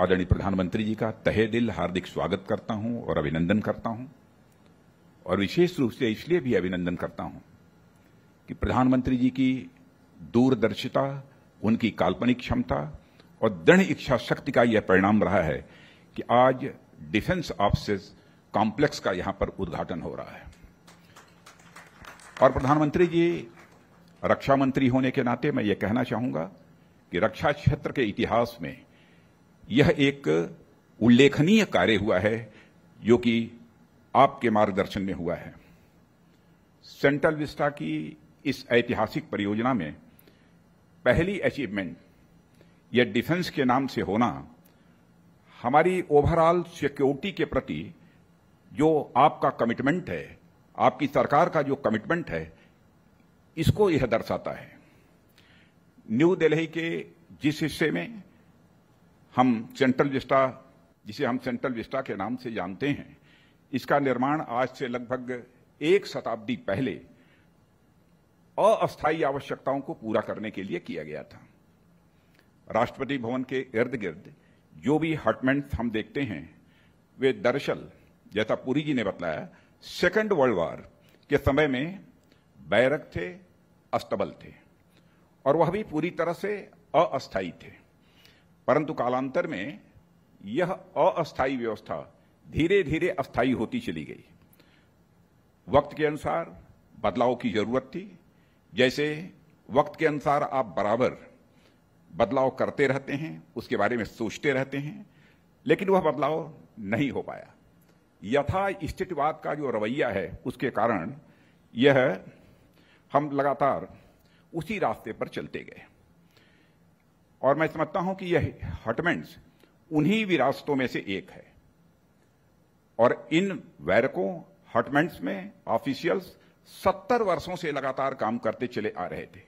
आदरणीय प्रधानमंत्री जी का तहे दिल हार्दिक स्वागत करता हूं और अभिनंदन करता हूं और विशेष रूप से इसलिए भी अभिनंदन करता हूं कि प्रधानमंत्री जी की दूरदर्शिता उनकी काल्पनिक क्षमता और दृढ़ इच्छा शक्ति का यह परिणाम रहा है कि आज डिफेंस ऑफिस कॉम्प्लेक्स का यहां पर उद्घाटन हो रहा है और प्रधानमंत्री जी रक्षा मंत्री होने के नाते मैं ये कहना चाहूंगा कि रक्षा क्षेत्र के इतिहास में यह एक उल्लेखनीय कार्य हुआ है जो कि आपके मार्गदर्शन में हुआ है सेंट्रल विस्टा की इस ऐतिहासिक परियोजना में पहली अचीवमेंट यह डिफेंस के नाम से होना हमारी ओवरऑल सिक्योरिटी के प्रति जो आपका कमिटमेंट है आपकी सरकार का जो कमिटमेंट है इसको यह दर्शाता है न्यू दिल्ली के जिस हिस्से में हम सेंट्रल विस्टा जिसे हम सेंट्रल विस्टा के नाम से जानते हैं इसका निर्माण आज से लगभग एक शताब्दी पहले अस्थायी आवश्यकताओं को पूरा करने के लिए किया गया था राष्ट्रपति भवन के इर्द गिर्द जो भी हटमेंट हम देखते हैं वे दरअसल जैसा पुरी जी ने बताया सेकेंड वर्ल्ड वॉर के समय में बैरक थे अस्तबल थे और वह भी पूरी तरह से अस्थायी थे परंतु कालांतर में यह अस्थायी व्यवस्था धीरे धीरे अस्थायी होती चली गई वक्त के अनुसार बदलाव की जरूरत थी जैसे वक्त के अनुसार आप बराबर बदलाव करते रहते हैं उसके बारे में सोचते रहते हैं लेकिन वह बदलाव नहीं हो पाया यथा स्थितिवाद का जो रवैया है उसके कारण यह हम लगातार उसी रास्ते पर चलते गए और मैं समझता हूं कि यह हटमेंट्स उन्हीं विरासतों में से एक है और इन वैरकों हटमेंट्स में ऑफिशियल्स सत्तर वर्षों से लगातार काम करते चले आ रहे थे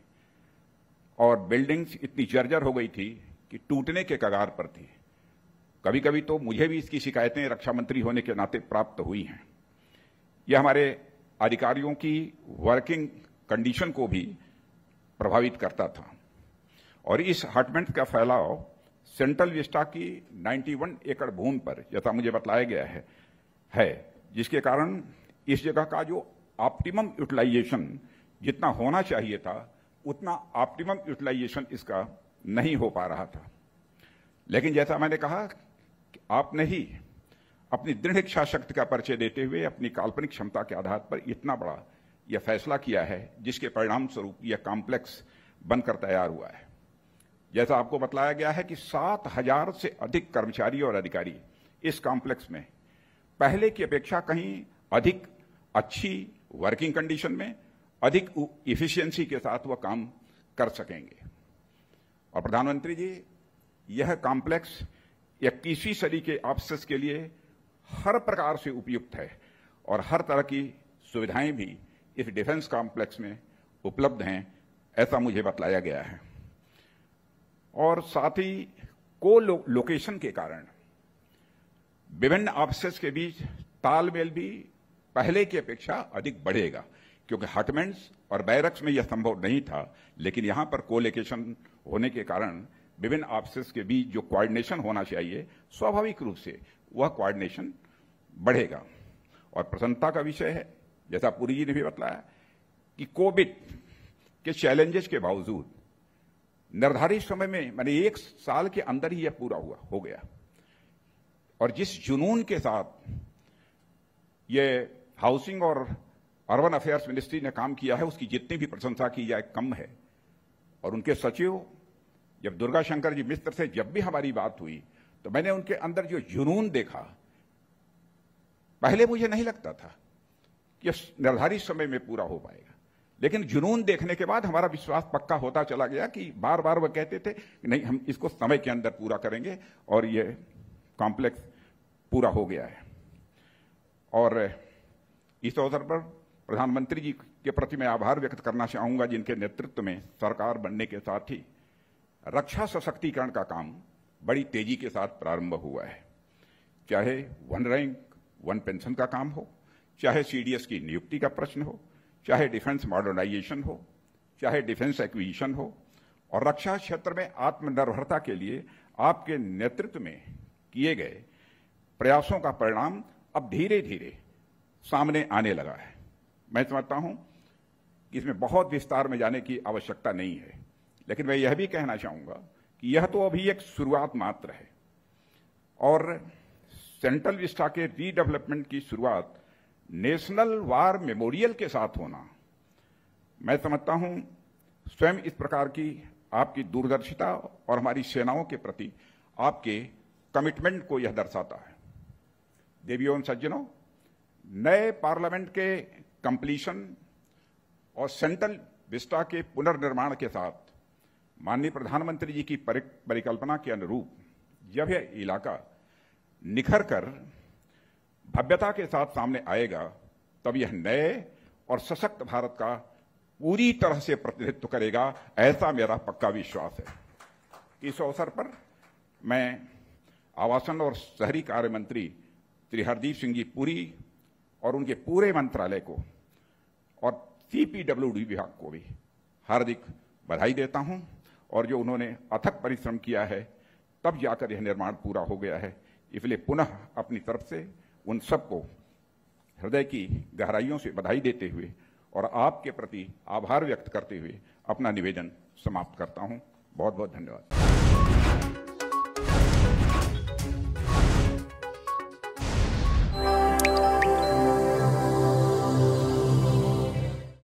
और बिल्डिंग्स इतनी जर्जर हो गई थी कि टूटने के कगार पर थी कभी कभी तो मुझे भी इसकी शिकायतें रक्षा मंत्री होने के नाते प्राप्त हुई हैं यह हमारे अधिकारियों की वर्किंग कंडीशन को भी प्रभावित करता था और इस हटमेंट का फैलाव सेंट्रल विस्टा की 91 एकड़ भूमि पर यथा मुझे बताया गया है है जिसके कारण इस जगह का जो ऑप्टिमम यूटिलाइजेशन जितना होना चाहिए था उतना ऑप्टिमम यूटिलाइजेशन इसका नहीं हो पा रहा था लेकिन जैसा मैंने कहा कि आपने ही अपनी दृढ़ इच्छा शक्ति का परिचय देते हुए अपनी काल्पनिक क्षमता के आधार पर इतना बड़ा यह फैसला किया है जिसके परिणाम स्वरूप यह कॉम्प्लेक्स बनकर तैयार हुआ है जैसा तो आपको बताया गया है कि सात हजार से अधिक कर्मचारी और अधिकारी इस कॉम्प्लेक्स में पहले की अपेक्षा कहीं अधिक अच्छी वर्किंग कंडीशन में अधिक इफिशियंसी के साथ वह काम कर सकेंगे और प्रधानमंत्री जी यह कॉम्प्लेक्स इक्कीसवीं सदी के ऑफिस के लिए हर प्रकार से उपयुक्त है और हर तरह की सुविधाएं भी इस डिफेंस कॉम्प्लेक्स में उपलब्ध हैं ऐसा मुझे बतलाया गया है और साथ ही को लो, लोकेशन के कारण विभिन्न ऑफिस के बीच तालमेल भी पहले की अपेक्षा अधिक बढ़ेगा क्योंकि हटमेंट्स और बैरक्स में यह संभव नहीं था लेकिन यहां पर कोलोकेशन होने के कारण विभिन्न ऑफिस के बीच जो कोऑर्डिनेशन होना चाहिए स्वाभाविक रूप से वह कोऑर्डिनेशन बढ़ेगा और प्रसन्नता का विषय है जैसा पुरी जी ने भी बताया कि कोविड के चैलेंजेस के बावजूद निर्धारित समय में मैंने एक साल के अंदर ही यह पूरा हुआ हो गया और जिस जुनून के साथ ये हाउसिंग और अर्बन अफेयर्स मिनिस्ट्री ने काम किया है उसकी जितनी भी प्रशंसा की जाए कम है और उनके सचिव जब दुर्गा शंकर जी मिस्र से जब भी हमारी बात हुई तो मैंने उनके अंदर जो जुनून देखा पहले मुझे नहीं लगता था कि निर्धारित समय में पूरा हो पाएगा लेकिन जुनून देखने के बाद हमारा विश्वास पक्का होता चला गया कि बार बार वह कहते थे कि नहीं हम इसको समय के अंदर पूरा करेंगे और यह कॉम्प्लेक्स पूरा हो गया है और इस अवसर पर प्रधानमंत्री जी के प्रति मैं आभार व्यक्त करना चाहूंगा जिनके नेतृत्व में सरकार बनने के साथ ही रक्षा सशक्तिकरण का काम बड़ी तेजी के साथ प्रारंभ हुआ है चाहे वन रैंक वन पेंशन का काम हो चाहे सीडीएस की नियुक्ति का प्रश्न हो चाहे डिफेंस मॉडर्नाइजेशन हो चाहे डिफेंस एक्विजिशन हो और रक्षा क्षेत्र में आत्मनिर्भरता के लिए आपके नेतृत्व में किए गए प्रयासों का परिणाम अब धीरे धीरे सामने आने लगा है मैं समझता हूं कि इसमें बहुत विस्तार में जाने की आवश्यकता नहीं है लेकिन मैं यह भी कहना चाहूंगा कि यह तो अभी एक शुरुआत मात्र है और सेंट्रल विस्टा के रीडेवलपमेंट की शुरुआत नेशनल वार मेमोरियल के साथ होना मैं समझता हूं स्वयं इस प्रकार की आपकी दूरदर्शिता और हमारी सेनाओं के प्रति आपके कमिटमेंट को यह दर्शाता है देवियों सज्जनों नए पार्लियामेंट के कंप्लीशन और सेंट्रल विस्टा के पुनर्निर्माण के साथ माननीय प्रधानमंत्री जी की परिकल्पना के अनुरूप यह इलाका निखर कर भव्यता के साथ सामने आएगा तब यह नए और सशक्त भारत का पूरी तरह से प्रतिनिधित्व करेगा ऐसा मेरा पक्का विश्वास है इस अवसर पर मैं आवासन और शहरी कार्य मंत्री श्री हरदीप सिंह जी पुरी और उनके पूरे मंत्रालय को और सीपीडब्ल्यू विभाग को भी हार्दिक बधाई देता हूं और जो उन्होंने अथक परिश्रम किया है तब जाकर यह निर्माण पूरा हो गया है इसलिए पुनः अपनी तरफ से उन सबको हृदय की गहराइयों से बधाई देते हुए और आपके प्रति आभार व्यक्त करते हुए अपना निवेदन समाप्त करता हूँ बहुत बहुत धन्यवाद